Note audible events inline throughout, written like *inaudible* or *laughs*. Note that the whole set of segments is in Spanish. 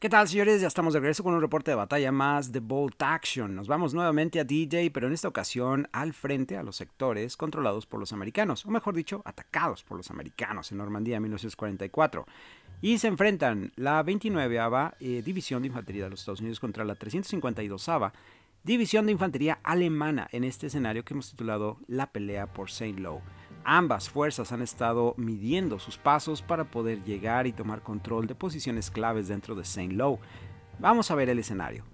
¿Qué tal, señores? Ya estamos de regreso con un reporte de batalla más de Bolt Action. Nos vamos nuevamente a DJ, pero en esta ocasión al frente a los sectores controlados por los americanos, o mejor dicho, atacados por los americanos en Normandía en 1944. Y se enfrentan la 29 ª eh, División de Infantería de los Estados Unidos contra la 352 División de Infantería Alemana en este escenario que hemos titulado La pelea por Saint Low. Ambas fuerzas han estado midiendo sus pasos para poder llegar y tomar control de posiciones claves dentro de Saint Low. Vamos a ver el escenario.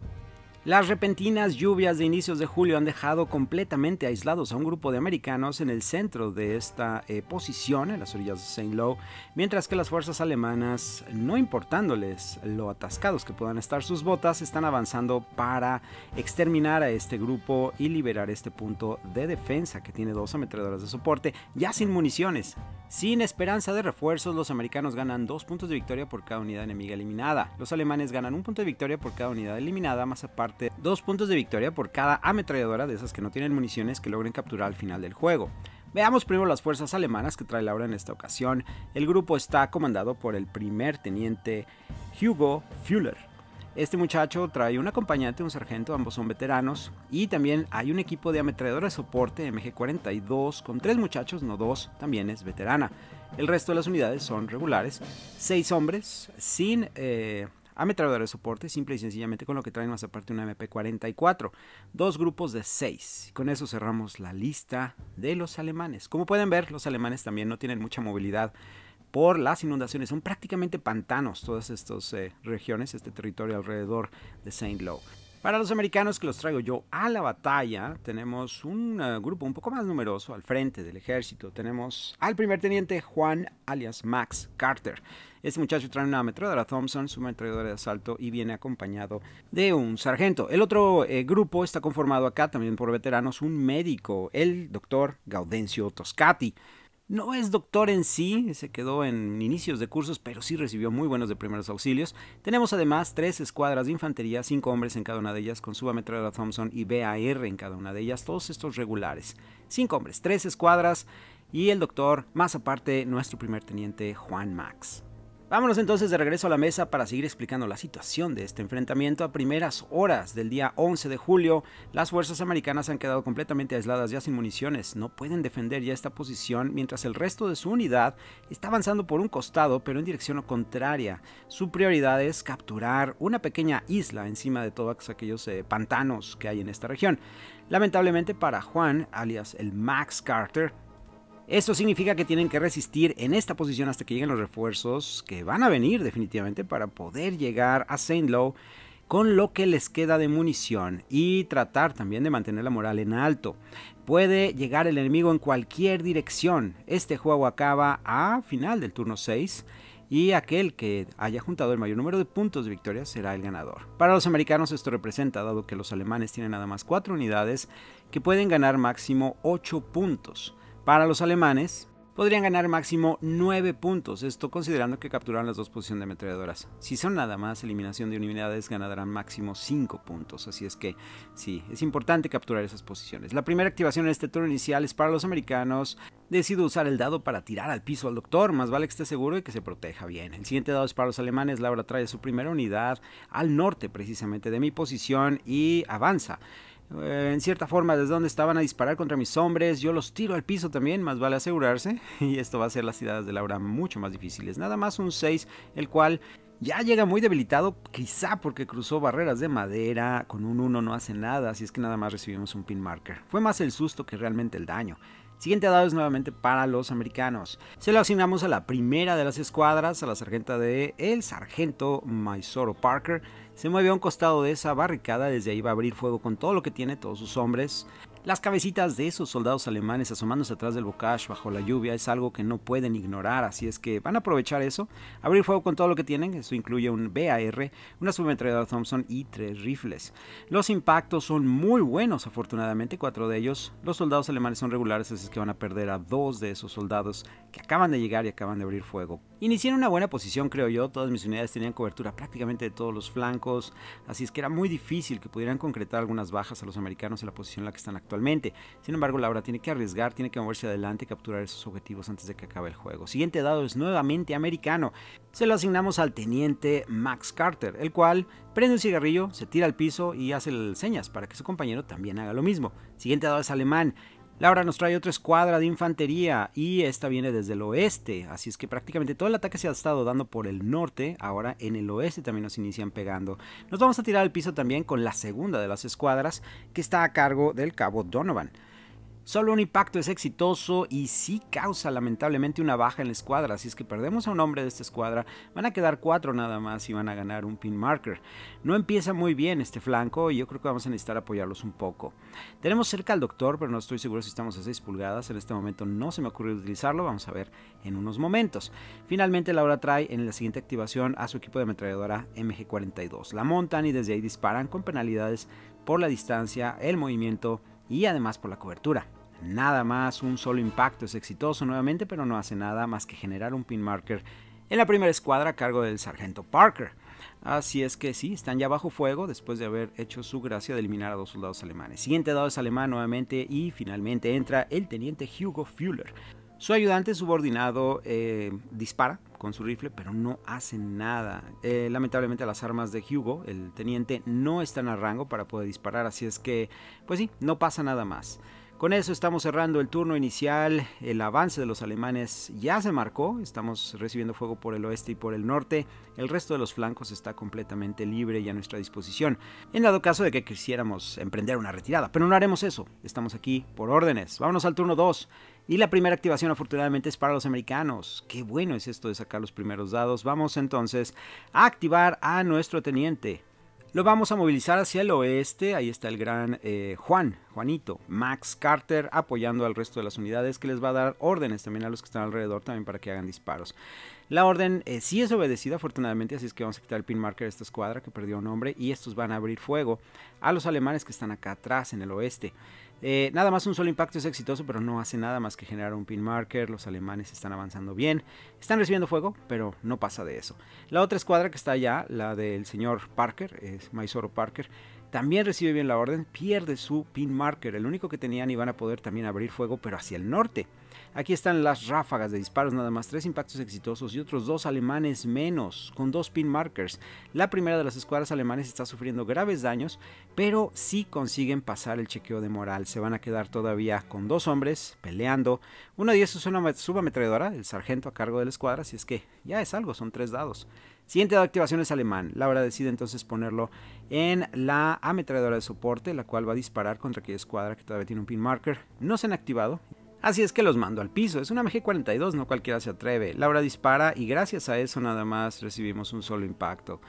Las repentinas lluvias de inicios de julio han dejado completamente aislados a un grupo de americanos en el centro de esta eh, posición, en las orillas de St. Louis, mientras que las fuerzas alemanas, no importándoles lo atascados que puedan estar sus botas, están avanzando para exterminar a este grupo y liberar este punto de defensa que tiene dos ametralladoras de soporte, ya sin municiones. Sin esperanza de refuerzos, los americanos ganan 2 puntos de victoria por cada unidad enemiga eliminada. Los alemanes ganan 1 punto de victoria por cada unidad eliminada, más aparte 2 puntos de victoria por cada ametralladora de esas que no tienen municiones que logren capturar al final del juego. Veamos primero las fuerzas alemanas que trae Laura en esta ocasión. El grupo está comandado por el primer teniente Hugo Fühler este muchacho trae un acompañante, un sargento, ambos son veteranos. Y también hay un equipo de ametralladora de soporte MG42 con tres muchachos, no dos, también es veterana. El resto de las unidades son regulares. Seis hombres sin eh, ametrallador de soporte, simple y sencillamente con lo que traen más aparte una MP44. Dos grupos de seis. Con eso cerramos la lista de los alemanes. Como pueden ver, los alemanes también no tienen mucha movilidad por las inundaciones. Son prácticamente pantanos todas estas eh, regiones, este territorio alrededor de Saint Louis Para los americanos que los traigo yo a la batalla, tenemos un eh, grupo un poco más numeroso al frente del ejército. Tenemos al primer teniente Juan alias Max Carter. Este muchacho trae una ametralladora Thompson, su ametralladora de asalto y viene acompañado de un sargento. El otro eh, grupo está conformado acá también por veteranos, un médico, el doctor Gaudencio Toscati. No es doctor en sí, se quedó en inicios de cursos, pero sí recibió muy buenos de primeros auxilios. Tenemos además tres escuadras de infantería, cinco hombres en cada una de ellas, con subametralladora Thompson y BAR en cada una de ellas, todos estos regulares. Cinco hombres, tres escuadras y el doctor, más aparte, nuestro primer teniente Juan Max. Vámonos entonces de regreso a la mesa para seguir explicando la situación de este enfrentamiento. A primeras horas del día 11 de julio, las fuerzas americanas han quedado completamente aisladas ya sin municiones. No pueden defender ya esta posición mientras el resto de su unidad está avanzando por un costado pero en dirección contraria. Su prioridad es capturar una pequeña isla encima de todos aquellos eh, pantanos que hay en esta región. Lamentablemente para Juan, alias el Max Carter, esto significa que tienen que resistir en esta posición hasta que lleguen los refuerzos que van a venir definitivamente para poder llegar a Saint Low con lo que les queda de munición y tratar también de mantener la moral en alto. Puede llegar el enemigo en cualquier dirección. Este juego acaba a final del turno 6 y aquel que haya juntado el mayor número de puntos de victoria será el ganador. Para los americanos esto representa, dado que los alemanes tienen nada más 4 unidades, que pueden ganar máximo 8 puntos. Para los alemanes, podrían ganar máximo 9 puntos, esto considerando que capturaron las dos posiciones de ametralladoras. Si son nada más eliminación de unidades, ganarán máximo 5 puntos, así es que sí, es importante capturar esas posiciones. La primera activación en este turno inicial es para los americanos. Decido usar el dado para tirar al piso al doctor, más vale que esté seguro y que se proteja bien. El siguiente dado es para los alemanes, Laura trae su primera unidad al norte precisamente de mi posición y avanza. Eh, en cierta forma desde donde estaban a disparar contra mis hombres, yo los tiro al piso también, más vale asegurarse, *laughs* y esto va a hacer las ciudades de Laura mucho más difíciles. Nada más un 6, el cual ya llega muy debilitado, quizá porque cruzó barreras de madera, con un 1 no hace nada, así es que nada más recibimos un pin marker. Fue más el susto que realmente el daño. Siguiente dado es nuevamente para los americanos. Se lo asignamos a la primera de las escuadras, a la sargenta de el sargento Mysoro Parker, se mueve a un costado de esa barricada, desde ahí va a abrir fuego con todo lo que tiene, todos sus hombres. Las cabecitas de esos soldados alemanes asomándose atrás del bocage bajo la lluvia es algo que no pueden ignorar, así es que van a aprovechar eso, abrir fuego con todo lo que tienen, eso incluye un BAR, una submetralladora Thompson y tres rifles. Los impactos son muy buenos, afortunadamente, cuatro de ellos. Los soldados alemanes son regulares, así es que van a perder a dos de esos soldados que acaban de llegar y acaban de abrir fuego Inicié en una buena posición, creo yo. Todas mis unidades tenían cobertura prácticamente de todos los flancos, así es que era muy difícil que pudieran concretar algunas bajas a los americanos en la posición en la que están actualmente. Sin embargo, Laura tiene que arriesgar, tiene que moverse adelante y capturar esos objetivos antes de que acabe el juego. Siguiente dado es nuevamente americano. Se lo asignamos al teniente Max Carter, el cual prende un cigarrillo, se tira al piso y hace señas para que su compañero también haga lo mismo. Siguiente dado es alemán. Laura nos trae otra escuadra de infantería y esta viene desde el oeste, así es que prácticamente todo el ataque se ha estado dando por el norte, ahora en el oeste también nos inician pegando. Nos vamos a tirar al piso también con la segunda de las escuadras que está a cargo del cabo Donovan. Solo un impacto es exitoso y sí causa lamentablemente una baja en la escuadra, así es que perdemos a un hombre de esta escuadra, van a quedar cuatro nada más y van a ganar un pin marker. No empieza muy bien este flanco y yo creo que vamos a necesitar apoyarlos un poco. Tenemos cerca al doctor, pero no estoy seguro si estamos a 6 pulgadas, en este momento no se me ocurrió utilizarlo, vamos a ver en unos momentos. Finalmente Laura trae en la siguiente activación a su equipo de ametralladora MG42, la montan y desde ahí disparan con penalidades por la distancia, el movimiento, y además por la cobertura. Nada más, un solo impacto es exitoso nuevamente, pero no hace nada más que generar un pin marker en la primera escuadra a cargo del sargento Parker. Así es que sí, están ya bajo fuego después de haber hecho su gracia de eliminar a dos soldados alemanes. Siguiente dado es alemán nuevamente y finalmente entra el teniente Hugo Fuller. Su ayudante subordinado eh, dispara con su rifle, pero no hacen nada. Eh, lamentablemente las armas de Hugo, el teniente, no están a rango para poder disparar, así es que, pues sí, no pasa nada más. Con eso estamos cerrando el turno inicial. El avance de los alemanes ya se marcó. Estamos recibiendo fuego por el oeste y por el norte. El resto de los flancos está completamente libre y a nuestra disposición. En dado caso de que quisiéramos emprender una retirada. Pero no haremos eso. Estamos aquí por órdenes. Vámonos al turno 2. Y la primera activación afortunadamente es para los americanos. Qué bueno es esto de sacar los primeros dados. Vamos entonces a activar a nuestro teniente. Lo vamos a movilizar hacia el oeste. Ahí está el gran eh, Juan, Juanito, Max Carter, apoyando al resto de las unidades que les va a dar órdenes también a los que están alrededor también para que hagan disparos. La orden si eh, sí es obedecida afortunadamente, así es que vamos a quitar el pin marker de esta escuadra que perdió nombre y estos van a abrir fuego a los alemanes que están acá atrás en el oeste. Eh, nada más un solo impacto es exitoso, pero no hace nada más que generar un pin marker. Los alemanes están avanzando bien, están recibiendo fuego, pero no pasa de eso. La otra escuadra que está allá, la del señor Parker, es Mysore Parker, también recibe bien la orden, pierde su pin marker, el único que tenían y van a poder también abrir fuego, pero hacia el norte. Aquí están las ráfagas de disparos, nada más tres impactos exitosos y otros dos alemanes menos, con dos pin markers. La primera de las escuadras alemanes está sufriendo graves daños, pero sí consiguen pasar el chequeo de moral. Se van a quedar todavía con dos hombres peleando. Uno de ellos es una subametralladora, el sargento a cargo de la escuadra, así es que ya es algo, son tres dados. Siguiente de activación es alemán. Laura decide entonces ponerlo en la ametralladora de soporte, la cual va a disparar contra aquella escuadra que todavía tiene un pin marker. No se han activado Así es que los mando al piso, es una MG42, no cualquiera se atreve. Laura dispara y gracias a eso nada más recibimos un solo impacto.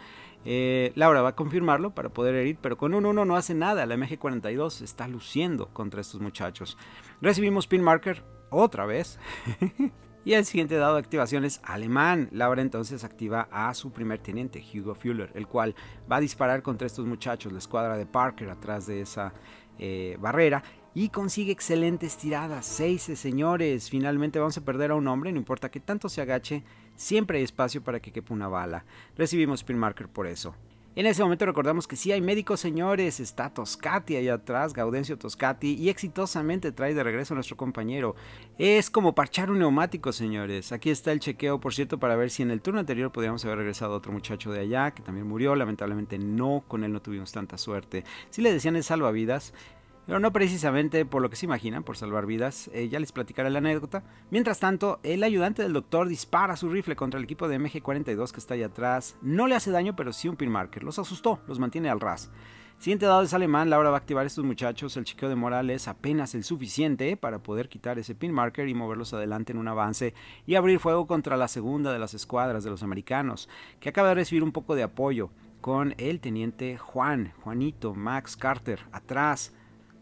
Eh, Laura va a confirmarlo para poder herir, pero con un 1 no hace nada, la MG42 está luciendo contra estos muchachos. Recibimos pin marker otra vez. *laughs* Y el siguiente dado de activación es alemán. Laura entonces activa a su primer teniente, Hugo Fuller, el cual va a disparar contra estos muchachos, la escuadra de Parker atrás de esa eh, barrera y consigue excelentes tiradas. Seis eh, señores. Finalmente vamos a perder a un hombre, no importa que tanto se agache, siempre hay espacio para que quepa una bala. Recibimos pin marker por eso. En ese momento recordamos que sí hay médicos, señores. Está Toscati allá atrás, Gaudencio Toscati, y exitosamente trae de regreso a nuestro compañero. Es como parchar un neumático, señores. Aquí está el chequeo, por cierto, para ver si en el turno anterior podríamos haber regresado a otro muchacho de allá, que también murió. Lamentablemente no, con él no tuvimos tanta suerte. Si le decían el salvavidas, pero no precisamente por lo que se imaginan, por salvar vidas. Eh, ya les platicaré la anécdota. Mientras tanto, el ayudante del doctor dispara su rifle contra el equipo de MG-42 que está allá atrás. No le hace daño, pero sí un pinmarker. Los asustó, los mantiene al ras. Siguiente dado es alemán, Laura va a activar a estos muchachos. El chequeo de moral es apenas el suficiente para poder quitar ese pinmarker y moverlos adelante en un avance y abrir fuego contra la segunda de las escuadras de los americanos, que acaba de recibir un poco de apoyo con el teniente Juan, Juanito, Max Carter, atrás.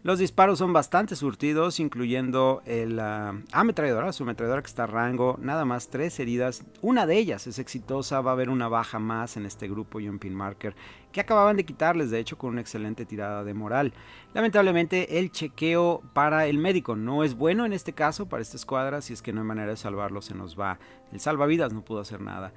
Los disparos son bastante surtidos, incluyendo el uh, ametralladora, su ametralladora que está a rango, nada más tres heridas. Una de ellas es exitosa, va a haber una baja más en este grupo y un pin marker que acababan de quitarles, de hecho, con una excelente tirada de moral. Lamentablemente, el chequeo para el médico no es bueno en este caso para esta escuadra, si es que no hay manera de salvarlo, se nos va. El salvavidas no pudo hacer nada.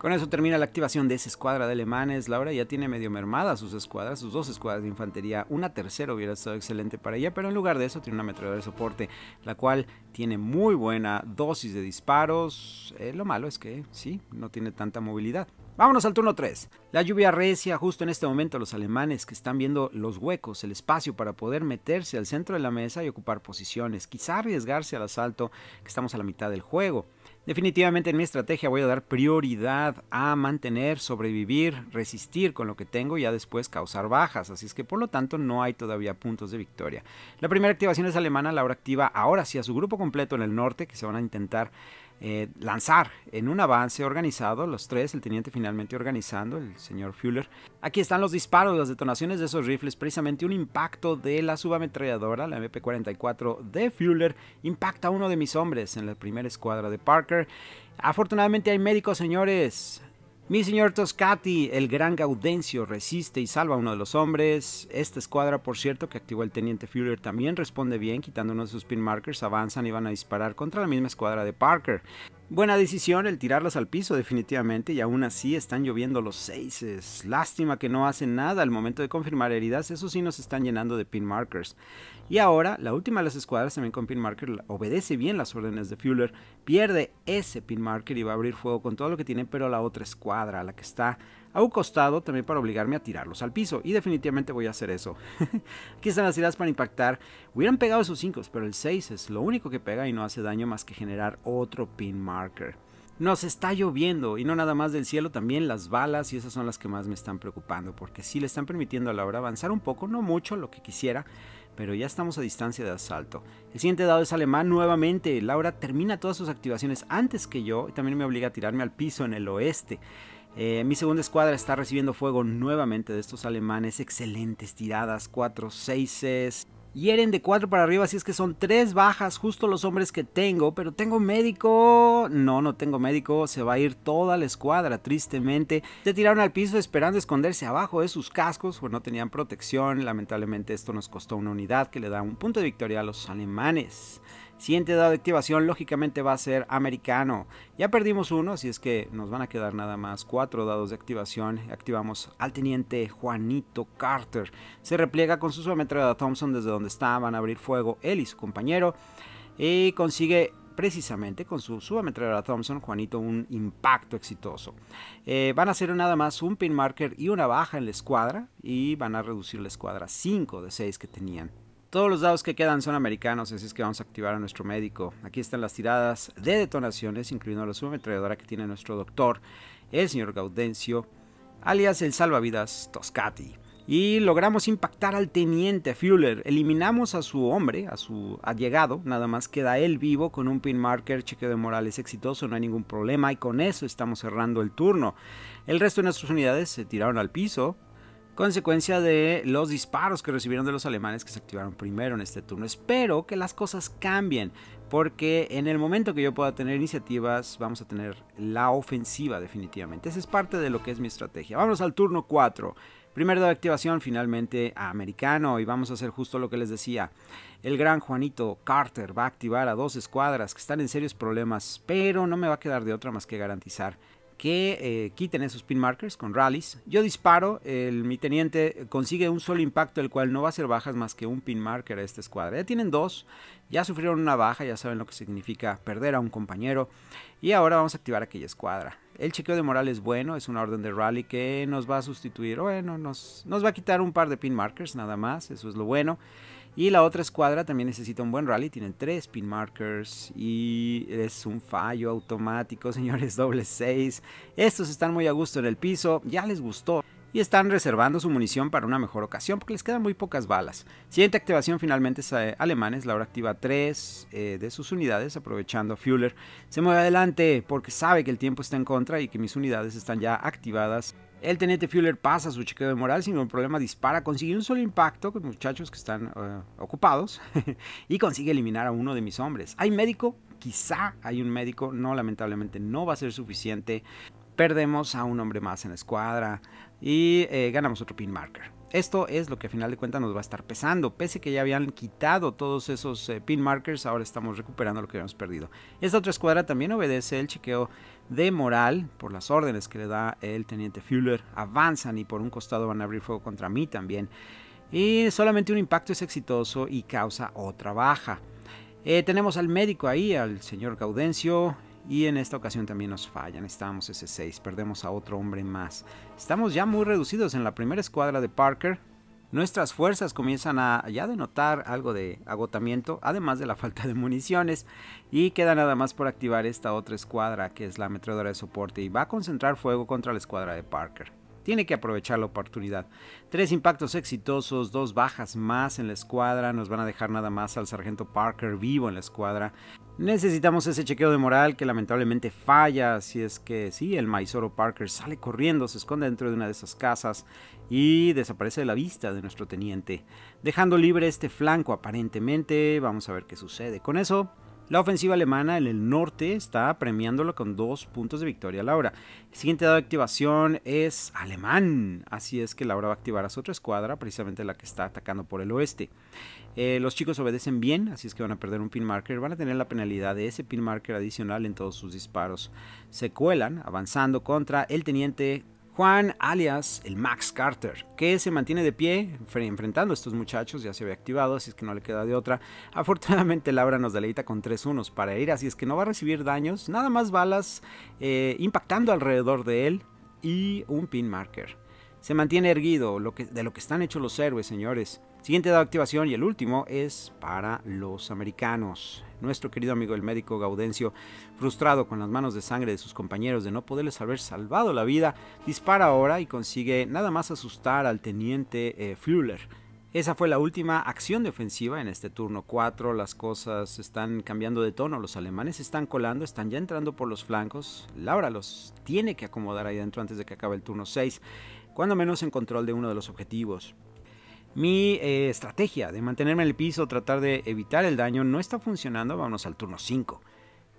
Con eso termina la activación de esa escuadra de alemanes. Laura ya tiene medio mermada sus escuadras, sus dos escuadras de infantería. Una tercera hubiera estado excelente para ella, pero en lugar de eso tiene una metralla de soporte, la cual tiene muy buena dosis de disparos. Eh, lo malo es que sí, no tiene tanta movilidad. Vámonos al turno 3. La lluvia recia justo en este momento a los alemanes que están viendo los huecos, el espacio para poder meterse al centro de la mesa y ocupar posiciones, quizá arriesgarse al asalto que estamos a la mitad del juego. Definitivamente en mi estrategia voy a dar prioridad a mantener, sobrevivir, resistir con lo que tengo y ya después causar bajas, así es que por lo tanto no hay todavía puntos de victoria. La primera activación es alemana, la hora activa ahora sí a su grupo completo en el norte que se van a intentar eh, lanzar en un avance organizado, los tres, el teniente finalmente organizando, el señor Fuller. Aquí están los disparos, las detonaciones de esos rifles, precisamente un impacto de la subametralladora, la MP-44 de Fuller, impacta a uno de mis hombres en la primera escuadra de Parker. Afortunadamente hay médicos, señores. Mi señor Toscati, el gran Gaudencio, resiste y salva a uno de los hombres. Esta escuadra, por cierto, que activó el teniente Fuller también responde bien, quitando uno de sus pin markers, avanzan y van a disparar contra la misma escuadra de Parker. Buena decisión el tirarlas al piso definitivamente y aún así están lloviendo los seises. Lástima que no hacen nada al momento de confirmar heridas, eso sí nos están llenando de pin markers. Y ahora, la última de las escuadras también con pin marker obedece bien las órdenes de Fuller, pierde ese pin marker y va a abrir fuego con todo lo que tiene, pero la otra escuadra, la que está a un costado también para obligarme a tirarlos al piso. Y definitivamente voy a hacer eso. *laughs* Aquí están las tiras para impactar. Hubieran pegado esos 5, pero el 6 es lo único que pega y no hace daño más que generar otro pin marker. Nos está lloviendo y no nada más del cielo, también las balas y esas son las que más me están preocupando porque sí le están permitiendo a Laura avanzar un poco, no mucho lo que quisiera, pero ya estamos a distancia de asalto. El siguiente dado es alemán nuevamente. Laura termina todas sus activaciones antes que yo y también me obliga a tirarme al piso en el oeste. Eh, mi segunda escuadra está recibiendo fuego nuevamente de estos alemanes. Excelentes tiradas, 4, 6, y Hieren de 4 para arriba, así es que son 3 bajas, justo los hombres que tengo, pero tengo médico. No, no tengo médico, se va a ir toda la escuadra, tristemente. Se tiraron al piso esperando esconderse abajo de sus cascos, pues no tenían protección. Lamentablemente esto nos costó una unidad que le da un punto de victoria a los alemanes. Siguiente dado de activación lógicamente va a ser americano. Ya perdimos uno, así es que nos van a quedar nada más cuatro dados de activación. Activamos al teniente Juanito Carter. Se repliega con su subametralladora Thompson desde donde está, van a abrir fuego él y su compañero. Y consigue precisamente con su subametralladora Thompson, Juanito, un impacto exitoso. Eh, van a hacer nada más un pin marker y una baja en la escuadra y van a reducir la escuadra 5 de 6 que tenían. Todos los dados que quedan son americanos, así es que vamos a activar a nuestro médico. Aquí están las tiradas de detonaciones, incluyendo la subametralladora que tiene nuestro doctor, el señor Gaudencio, alias el salvavidas Toscati. Y logramos impactar al teniente Fuller. Eliminamos a su hombre, a su allegado, nada más queda él vivo con un pin marker, chequeo de morales exitoso, no hay ningún problema y con eso estamos cerrando el turno. El resto de nuestras unidades se tiraron al piso, consecuencia de los disparos que recibieron de los alemanes que se activaron primero en este turno. Espero que las cosas cambien, porque en el momento que yo pueda tener iniciativas, vamos a tener la ofensiva definitivamente. Esa es parte de lo que es mi estrategia. Vamos al turno 4. Primero de activación finalmente a americano y vamos a hacer justo lo que les decía. El gran Juanito Carter va a activar a dos escuadras que están en serios problemas, pero no me va a quedar de otra más que garantizar que eh, quiten esos pin markers con rallies. Yo disparo, el, mi teniente consigue un solo impacto, el cual no va a ser bajas más que un pin marker a esta escuadra. Ya tienen dos, ya sufrieron una baja, ya saben lo que significa perder a un compañero. Y ahora vamos a activar aquella escuadra. El chequeo de moral es bueno, es una orden de rally que nos va a sustituir, bueno, nos, nos va a quitar un par de pin markers nada más, eso es lo bueno. Y la otra escuadra también necesita un buen rally, tienen tres pin markers y es un fallo automático, *laughs* señores, doble 6. Estos están muy a gusto en el piso, ya les gustó y están reservando su munición para una mejor ocasión porque les quedan muy pocas balas. Siguiente activación finalmente es eh, alemanes, Laura activa tres eh, de sus unidades aprovechando Fuller. Se mueve adelante porque sabe que el tiempo está en contra y que mis unidades están ya activadas. El teniente Fuller pasa su chequeo de moral sin ningún problema, dispara, consigue un solo impacto con muchachos que están eh, ocupados *laughs* y consigue eliminar a uno de mis hombres. ¿Hay médico? Quizá hay un médico, no, lamentablemente no va a ser suficiente. Perdemos a un hombre más en la escuadra y eh, ganamos otro pin marker. Esto es lo que a final de cuentas nos va a estar pesando. Pese que ya habían quitado todos esos eh, pin markers, ahora estamos recuperando lo que habíamos perdido. Esta otra escuadra también obedece el chequeo de moral por las órdenes que le da el teniente Fuller. Avanzan y por un costado van a abrir fuego contra mí también. Y solamente un impacto es exitoso y causa otra baja. Eh, tenemos al médico ahí, al señor Gaudencio, y en esta ocasión también nos fallan, estábamos ese 6, perdemos a otro hombre más. Estamos ya muy reducidos en la primera escuadra de Parker. Nuestras fuerzas comienzan a ya denotar algo de agotamiento, además de la falta de municiones, y queda nada más por activar esta otra escuadra que es la ametralladora de soporte y va a concentrar fuego contra la escuadra de Parker. Tiene que aprovechar la oportunidad. Tres impactos exitosos, dos bajas más en la escuadra, nos van a dejar nada más al sargento Parker vivo en la escuadra. Necesitamos ese chequeo de moral que lamentablemente falla, si es que sí, el Maizoro Parker sale corriendo, se esconde dentro de una de esas casas y desaparece de la vista de nuestro teniente, dejando libre este flanco aparentemente, vamos a ver qué sucede. Con eso, la ofensiva alemana en el norte está premiándola con dos puntos de victoria Laura. El siguiente dado de activación es alemán, así es que Laura va a activar a su otra escuadra, precisamente la que está atacando por el oeste. Eh, los chicos obedecen bien, así es que van a perder un pin marker. Van a tener la penalidad de ese pin marker adicional en todos sus disparos. Se cuelan avanzando contra el teniente Juan, alias el Max Carter, que se mantiene de pie enfrentando a estos muchachos, ya se había activado, así es que no le queda de otra. Afortunadamente Laura nos deleita con tres unos para ir, así es que no va a recibir daños, nada más balas eh, impactando alrededor de él y un pin marker. Se mantiene erguido, de lo que están hechos los héroes, señores. Siguiente dado de activación y el último es para los americanos. Nuestro querido amigo el médico Gaudencio, frustrado con las manos de sangre de sus compañeros de no poderles haber salvado la vida, dispara ahora y consigue nada más asustar al teniente eh, Esa fue la última acción de ofensiva en este turno 4. Las cosas están cambiando de tono. Los alemanes están colando, están ya entrando por los flancos. Laura los tiene que acomodar ahí dentro antes de que acabe el turno 6, cuando menos en control de uno de los objetivos. Mi eh, estrategia de mantenerme en el piso, tratar de evitar el daño, no está funcionando. vamos al turno 5.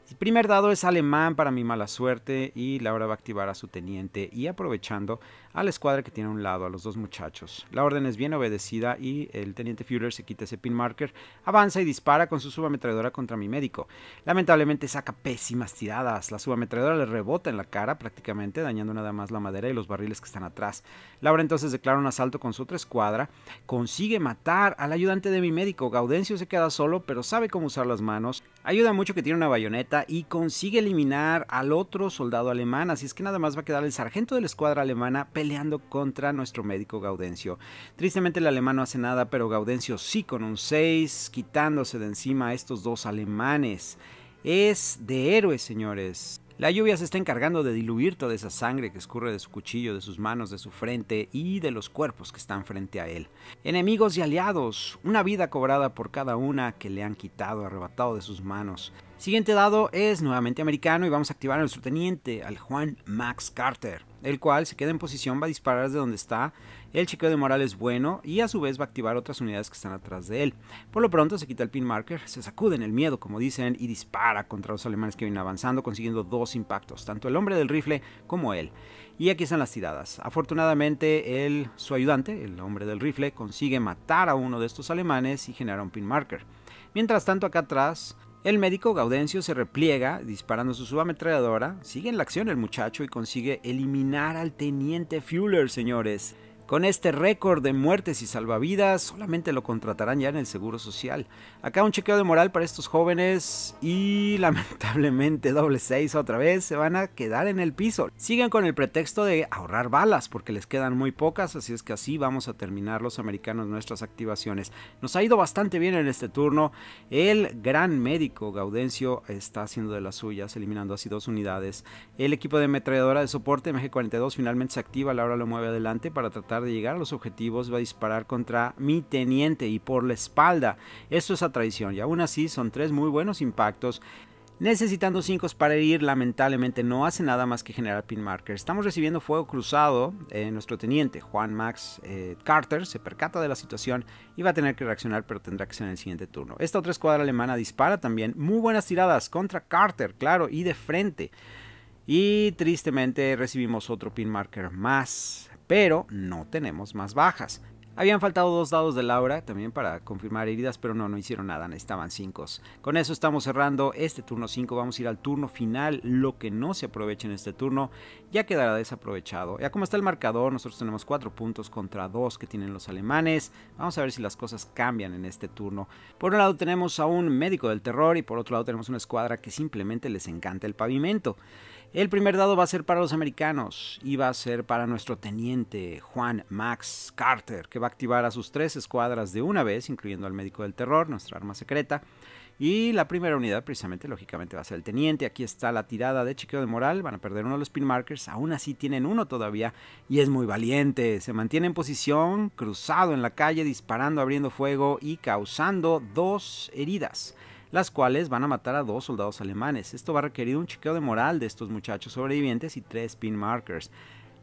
El primer dado es alemán para mi mala suerte y Laura va a activar a su teniente y aprovechando a la escuadra que tiene a un lado, a los dos muchachos. La orden es bien obedecida y el teniente Führer... se quita ese pin marker, avanza y dispara con su subametralladora contra mi médico. Lamentablemente saca pésimas tiradas, la subametralladora le rebota en la cara prácticamente, dañando nada más la madera y los barriles que están atrás. Laura entonces declara un asalto con su otra escuadra, consigue matar al ayudante de mi médico, Gaudencio se queda solo pero sabe cómo usar las manos, ayuda mucho que tiene una bayoneta y consigue eliminar al otro soldado alemán, así es que nada más va a quedar el sargento de la escuadra alemana, peleando contra nuestro médico Gaudencio. Tristemente el alemán no hace nada, pero Gaudencio sí con un 6, quitándose de encima a estos dos alemanes. Es de héroes, señores. La lluvia se está encargando de diluir toda esa sangre que escurre de su cuchillo, de sus manos, de su frente y de los cuerpos que están frente a él. Enemigos y aliados, una vida cobrada por cada una que le han quitado, arrebatado de sus manos. Siguiente dado es nuevamente americano y vamos a activar a nuestro teniente, al Juan Max Carter, el cual se queda en posición, va a disparar desde donde está, el chequeo de moral es bueno y a su vez va a activar otras unidades que están atrás de él. Por lo pronto se quita el pin marker, se sacude en el miedo como dicen y dispara contra los alemanes que vienen avanzando consiguiendo dos impactos, tanto el hombre del rifle como él. Y aquí están las tiradas. Afortunadamente el su ayudante, el hombre del rifle, consigue matar a uno de estos alemanes y genera un pin marker. Mientras tanto acá atrás el médico Gaudencio se repliega disparando su subametralladora, sigue en la acción el muchacho y consigue eliminar al teniente Fuller, señores. Con este récord de muertes y salvavidas, solamente lo contratarán ya en el Seguro Social. Acá un chequeo de moral para estos jóvenes y *laughs* lamentablemente doble 6 otra vez se van a quedar en el piso. Siguen con el pretexto de ahorrar balas porque les quedan muy pocas, así es que así vamos a terminar los americanos nuestras activaciones. Nos ha ido bastante bien en este turno. El gran médico Gaudencio está haciendo de las suyas, eliminando así dos unidades. El equipo de ametralladora de soporte MG-42 finalmente se activa, Laura lo mueve adelante para tratar de llegar a los objetivos va a disparar contra mi teniente y por la espalda. Esto es a traición y aún así son tres muy buenos impactos necesitando cinco para herir, lamentablemente no hace nada más que generar pin marker. Estamos recibiendo fuego cruzado, eh, nuestro teniente Juan Max eh, Carter se percata de la situación y va a tener que reaccionar, pero tendrá que ser en el siguiente turno. Esta otra escuadra alemana dispara también, muy buenas tiradas contra Carter, claro, y de frente. Y tristemente recibimos otro pin marker más pero no tenemos más bajas. Habían faltado dos dados de Laura también para confirmar heridas, pero no, no hicieron nada, necesitaban cinco. Con eso estamos cerrando este turno 5, vamos a ir al turno final, lo que no se aproveche en este turno ya quedará desaprovechado. Ya como está el marcador, nosotros tenemos 4 puntos contra 2 que tienen los alemanes, vamos a ver si las cosas cambian en este turno. Por un lado tenemos a un médico del terror y por otro lado tenemos una escuadra que simplemente les encanta el pavimento. El primer dado va a ser para los americanos y va a ser para nuestro teniente Juan Max Carter, que va a activar a sus tres escuadras de una vez, incluyendo al médico del terror, nuestra arma secreta. Y la primera unidad, precisamente, lógicamente, va a ser el teniente. Aquí está la tirada de chequeo de moral. Van a perder uno de los pin markers. Aún así tienen uno todavía. Y es muy valiente. Se mantiene en posición, cruzado en la calle, disparando, abriendo fuego y causando dos heridas las cuales van a matar a dos soldados alemanes. Esto va a requerir un chequeo de moral de estos muchachos sobrevivientes y tres pin markers.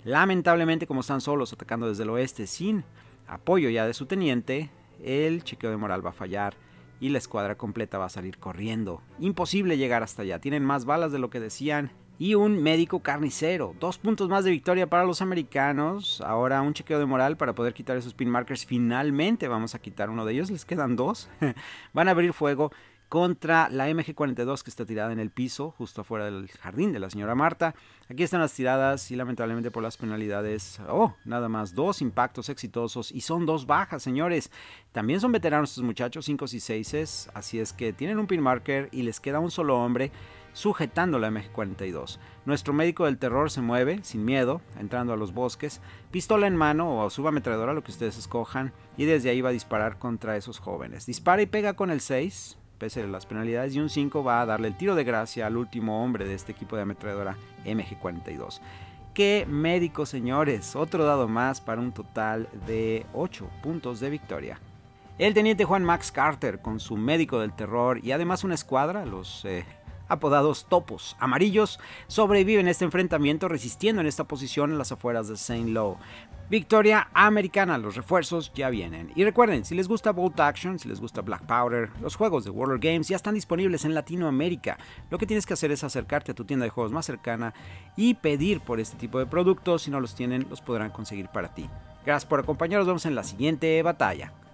Lamentablemente, como están solos atacando desde el oeste sin apoyo ya de su teniente, el chequeo de moral va a fallar y la escuadra completa va a salir corriendo. Imposible llegar hasta allá, tienen más balas de lo que decían y un médico carnicero. Dos puntos más de victoria para los americanos. Ahora un chequeo de moral para poder quitar esos pin markers. Finalmente vamos a quitar uno de ellos, les quedan dos. *laughs* Van a abrir fuego contra la MG42 que está tirada en el piso, justo afuera del jardín de la señora Marta. Aquí están las tiradas y lamentablemente por las penalidades, oh, nada más dos impactos exitosos y son dos bajas, señores. También son veteranos estos muchachos, 5 y 6, así es que tienen un pin marker y les queda un solo hombre sujetando la MG42. Nuestro médico del terror se mueve, sin miedo, entrando a los bosques, pistola en mano o subametradora, lo que ustedes escojan, y desde ahí va a disparar contra esos jóvenes. Dispara y pega con el 6, pese a las penalidades, y un 5 va a darle el tiro de gracia al último hombre de este equipo de ametralladora MG42. ¡Qué médico, señores! Otro dado más para un total de 8 puntos de victoria. El teniente Juan Max Carter, con su médico del terror y además una escuadra, los eh, apodados topos amarillos, sobreviven este enfrentamiento resistiendo en esta posición en las afueras de Saint Low victoria americana. Los refuerzos ya vienen. Y recuerden, si les gusta Bolt Action, si les gusta Black Powder, los juegos de Warlord Games ya están disponibles en Latinoamérica. Lo que tienes que hacer es acercarte a tu tienda de juegos más cercana y pedir por este tipo de productos. Si no los tienen, los podrán conseguir para ti. Gracias por acompañarnos. Vemos en la siguiente batalla.